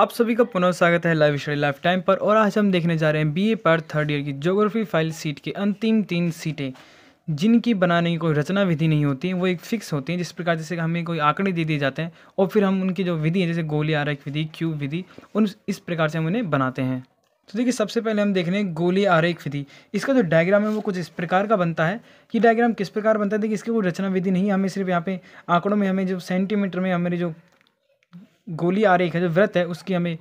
आप सभी का पुनः स्वागत है लाइव स्टडी लाइफ टाइम पर और आज हम देखने जा रहे हैं बीए पर थर्ड ईयर की ज्योग्राफी फाइल सीट के अंतिम तीन सीटें जिनकी बनाने की कोई रचना विधि नहीं होती है वो एक फिक्स होती है जिस प्रकार जैसे हमें कोई आंकड़े दे दिए जाते हैं और फिर हम उनकी जो विधि है जैसे गोली आरक विधि क्यूब विधि उन इस प्रकार से हम उन्हें बनाते हैं तो देखिए सबसे पहले हम देख रहे हैं गोली आरेख विधि इसका जो डायग्राम है वो कुछ इस प्रकार का बनता है कि डायग्राम किस प्रकार बनता है देखिए इसकी कोई रचना विधि नहीं हमें सिर्फ यहाँ पे आंकड़ों में हमें जो सेंटीमीटर में हमारे जो गोली आ रही है जो व्रत है उसकी हमें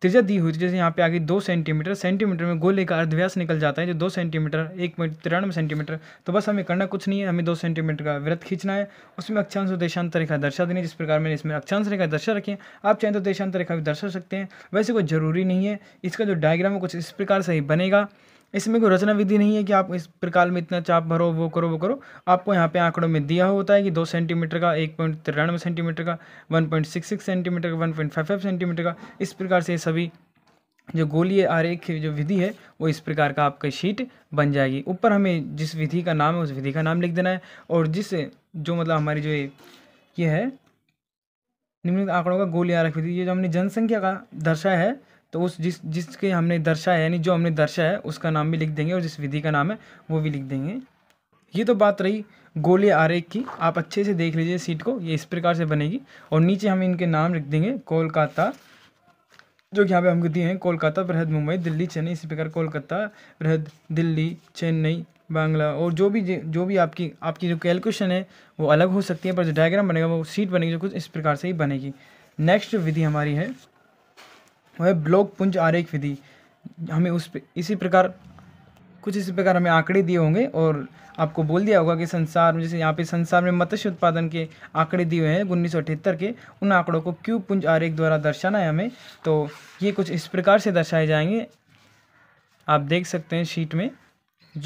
त्रिज्या दी हुई थी जैसे यहाँ पे आ गई दो सेंटीमीटर सेंटीमीटर में गोले का अर्धव्यास निकल जाता है जो दो सेंटीमीटर एक पॉइंट तिरानवे सेंटीमीटर तो बस हमें करना कुछ नहीं है हमें दो सेंटीमीटर का व्रत खींचना है उसमें अक्षांश और देशांतर रेखा दर्शा देनी है जिस प्रकार मैंने इसमें अक्षांश रेखा दर्शा रखी है आप चाहें तो देशांतर रेखा भी दर्शा सकते हैं वैसे कोई ज़रूरी नहीं है इसका जो डायग्राम है कुछ इस प्रकार से ही बनेगा इसमें कोई रचना विधि नहीं है कि आप इस प्रकार में इतना चाप भरो वो करो वो करो आपको यहाँ पे आंकड़ों में दिया होता है कि दो सेंटीमीटर का एक पॉइंट तिरानवे सेंटीमीटर का one point six six centimetre का one point five five centimetre का इस प्रकार से सभी जो गोलीय आरेख जो विधि है वो इस प्रकार का आपका शीट बन जाएगी ऊपर हमें जिस विधि का नाम है उस विधि का नाम लिख देना है और जिस जो मतलब हमारी जो ये है निम्नलिखित आंकड़ों का गोली आरेख विधि ये जो हमने जनसंख्या का दर्शाया है तो उस जिस जिसके हमने दर्शाया यानी जो हमने दर्शाया है उसका नाम भी लिख देंगे और जिस विधि का नाम है वो भी लिख देंगे ये तो बात रही गोले आरेख की आप अच्छे से देख लीजिए सीट को ये इस प्रकार से बनेगी और नीचे हम इनके नाम लिख देंगे कोलकाता जो कि यहाँ पे हमको दिए हैं कोलकाता बृहद मुंबई दिल्ली चेन्नई इसी प्रकार कोलकाता बृहद दिल्ली चेन्नई बांग्ला और जो भी जो भी आपकी आपकी जो कैलकुलेशन है वो अलग हो सकती है पर जो डायग्राम बनेगा वो सीट बनेगी जो कुछ इस प्रकार से ही बनेगी नेक्स्ट विधि हमारी है वह ब्लॉक पुंज आरेख विधि हमें उस इसी प्रकार कुछ इसी प्रकार हमें आंकड़े दिए होंगे और आपको बोल दिया होगा कि संसार में जैसे यहाँ पे संसार में मत्स्य उत्पादन के आंकड़े दिए हुए हैं उन्नीस के उन आंकड़ों को क्यू पुंज आरेख द्वारा दर्शाना है हमें तो ये कुछ इस प्रकार से दर्शाए जाएंगे आप देख सकते हैं शीट में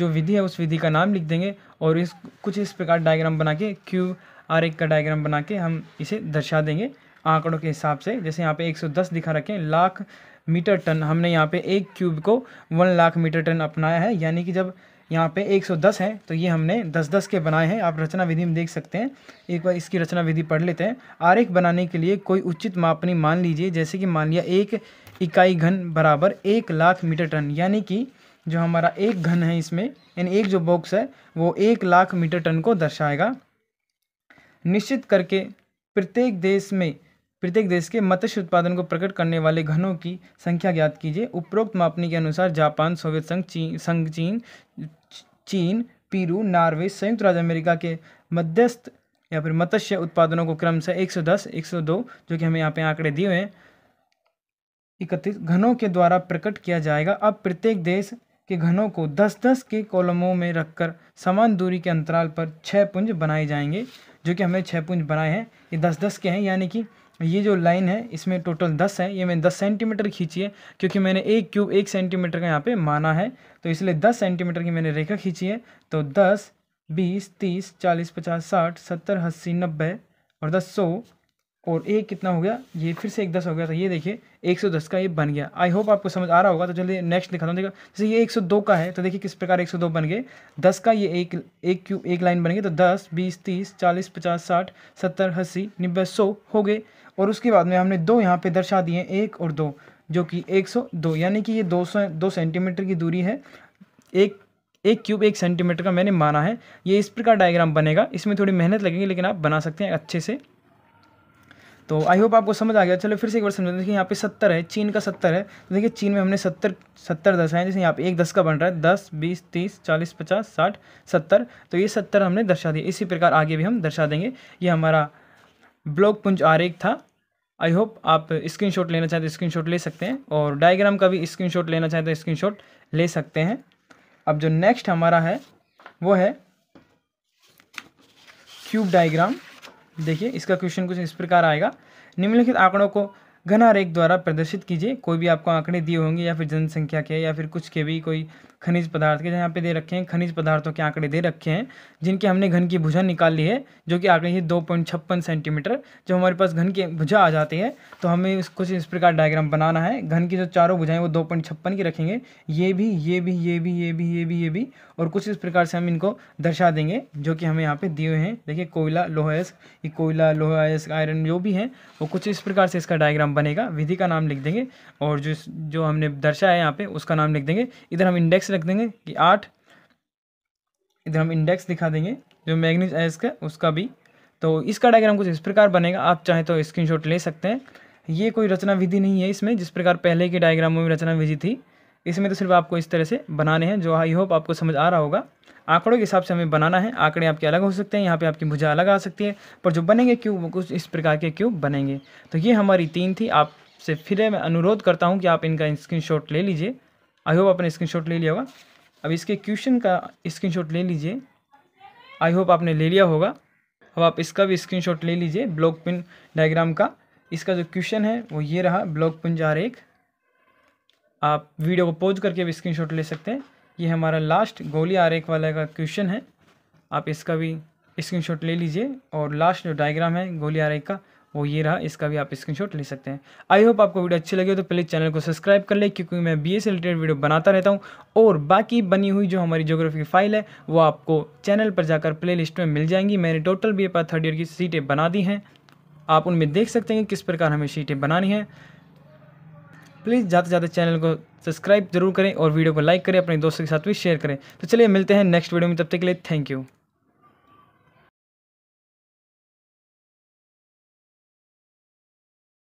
जो विधि है उस विधि का नाम लिख देंगे और इस कुछ इस प्रकार डायग्राम बना के क्यू आरेख का डायग्राम बना के हम इसे दर्शा देंगे आंकड़ों के हिसाब से जैसे यहाँ पे 110 दिखा रखें लाख मीटर टन हमने यहाँ पे एक क्यूब को वन लाख मीटर टन अपनाया है यानी कि जब यहाँ पे 110 है तो ये हमने 10-10 के बनाए हैं आप रचना विधि में देख सकते हैं एक बार इसकी रचना विधि पढ़ लेते हैं आरेख बनाने के लिए कोई उचित मापनी मान लीजिए जैसे कि मान लिया एक इकाई घन बराबर एक लाख मीटर टन यानी कि जो हमारा एक घन है इसमें यानी एक जो बॉक्स है वो एक लाख मीटर टन को दर्शाएगा निश्चित करके प्रत्येक देश में प्रत्येक देश के मत्स्य उत्पादन को प्रकट करने वाले घनों की संख्या ज्ञात कीजिए उपरोक्त मापनी के अनुसार जापान सोवियत संघ चीन संघ चीन चीन पीरू नॉर्वे संयुक्त राज्य अमेरिका के मध्यस्थ या फिर मत्स्य उत्पादनों को क्रम से 110, 102 जो कि हमें यहाँ पे आंकड़े दिए हुए हैं इकतीस घनों के द्वारा प्रकट किया जाएगा अब प्रत्येक देश के घनों को 10-10 के कॉलमों में रखकर समान दूरी के अंतराल पर छः पुंज बनाए जाएंगे जो कि हमने छः पुंज बनाए हैं ये 10-10 के हैं यानी कि ये जो लाइन है इसमें टोटल दस है ये मैंने दस सेंटीमीटर खींची है क्योंकि मैंने एक क्यूब एक सेंटीमीटर का यहाँ पे माना है तो इसलिए दस सेंटीमीटर की मैंने रेखा खींची है तो दस बीस तीस चालीस पचास साठ सत्तर अस्सी नब्बे और दस सौ और एक कितना हो गया ये फिर से एक दस हो गया तो ये देखिए एक सौ दस का ये बन गया आई होप आपको समझ आ रहा होगा तो जल्दी नेक्स्ट दिखाता हूँ देखो जैसे ये एक सौ दो का है तो देखिए किस प्रकार एक सौ दो बन गए दस का ये एक एक क्यूब एक लाइन बन गई तो दस बीस तीस चालीस पचास साठ सत्तर अस्सी नब्बे सौ हो गए और उसके बाद में हमने दो यहाँ पे दर्शा दिए एक और दो जो कि 102 यानी कि ये 200 दो सेंटीमीटर की दूरी है एक एक क्यूब एक सेंटीमीटर का मैंने माना है ये इस प्रकार डायग्राम बनेगा इसमें थोड़ी मेहनत लगेगी लेकिन आप बना सकते हैं अच्छे से तो आई होप आपको समझ आ गया चलो फिर से एक बार समझ देखिए यहाँ पे सत्तर है चीन का सत्तर है तो देखिए चीन में हमने सत्तर सत्तर दर्शाए जैसे यहाँ पे एक दस का बन रहा है दस बीस तीस चालीस पचास साठ सत्तर तो ये सत्तर हमने दर्शा दिया इसी प्रकार आगे भी हम दर्शा देंगे ये हमारा ब्लॉक पुंज आरेख था आई होप आप शॉट लेना चाहते हैं स्क्रीनशॉट ले सकते हैं और डायग्राम का भी शॉट लेना चाहते हैं शॉट ले सकते हैं अब जो नेक्स्ट हमारा है वो है क्यूब डायग्राम देखिए इसका क्वेश्चन कुछ इस प्रकार आएगा निम्नलिखित आंकड़ों को घना रेख द्वारा प्रदर्शित कीजिए कोई भी आपको आंकड़े दिए होंगे या फिर जनसंख्या के या फिर कुछ के भी कोई खनिज पदार्थ के यहाँ पे दे रखे हैं खनिज पदार्थों के आंकड़े दे रखे हैं जिनके हमने घन की भुजा निकाल ली है जो कि आंकड़े है दो पॉइंट छप्पन सेंटीमीटर जब हमारे पास घन की भुजा आ जाती है तो हमें इस कुछ इस प्रकार डायग्राम बनाना है घन की जो चारों भुजाएँ वो दो पॉइंट छप्पन की रखेंगे ये भी ये भी ये भी ये भी ये भी ये भी और कुछ इस प्रकार से हम इनको दर्शा देंगे जो कि हमें यहाँ पे दिए हुए हैं देखिए कोयला लोहा ये कोयला लोहा आयरन जो भी है वो कुछ इस प्रकार से इसका डायग्राम बनेगा विधि का नाम लिख देंगे और जो जो हमने दर्शाया है यहाँ पे उसका नाम लिख देंगे इधर हम इंडेक्स इंडेक्स रख देंगे कि आठ इधर हम इंडेक्स दिखा देंगे जो मैग्नीज एस का उसका भी तो इसका डायग्राम कुछ इस प्रकार बनेगा आप चाहें तो स्क्रीनशॉट ले सकते हैं ये कोई रचना विधि नहीं है इसमें जिस प्रकार पहले के डायग्रामों में रचना विधि थी इसमें तो सिर्फ आपको इस तरह से बनाने हैं जो आई होप आपको समझ आ रहा होगा आंकड़ों के हिसाब से हमें बनाना है आंकड़े आपके अलग हो सकते हैं यहाँ पे आपकी भुजा अलग आ सकती है पर जो बनेंगे क्यों वो कुछ इस प्रकार के क्यों बनेंगे तो ये हमारी तीन थी आपसे फिर मैं अनुरोध करता हूँ कि आप इनका स्क्रीन ले लीजिए आई होप आपने स्क्रीनशॉट ले लिया होगा अब इसके क्वेश्चन का स्क्रीनशॉट ले लीजिए आई होप आपने ले लिया होगा अब आप इसका भी स्क्रीनशॉट ले लीजिए ब्लॉक पिन डायग्राम का इसका जो क्वेश्चन है वो ये रहा ब्लॉक पिन एक आप वीडियो को पोज करके भी स्क्रीन ले सकते हैं ये हमारा लास्ट गोली आर एक वाले का क्वेश्चन है आप इसका भी स्क्रीनशॉट ले लीजिए और लास्ट जो डायग्राम है गोली आर एक का वो ये रहा इसका भी आप स्क्रीनशॉट ले सकते हैं आई होप आपको वीडियो अच्छी लगे तो प्लीज़ चैनल को सब्सक्राइब कर ले क्योंकि मैं बी से रिलेटेड वीडियो बनाता रहता हूँ और बाकी बनी हुई जो हमारी जोग्राफी की फाइल है वो आपको चैनल पर जाकर प्ले में मिल जाएंगी मैंने total B A third year की सीटें बना दी हैं आप उनमें देख सकते हैं कि किस प्रकार हमें सीटें बनानी हैं प्लीज़ ज़्यादा से ज़्यादा चैनल को सब्सक्राइब जरूर करें और वीडियो को लाइक करें अपने दोस्तों के साथ भी शेयर करें तो चलिए मिलते हैं नेक्स्ट वीडियो में तब तक के लिए थैंक यू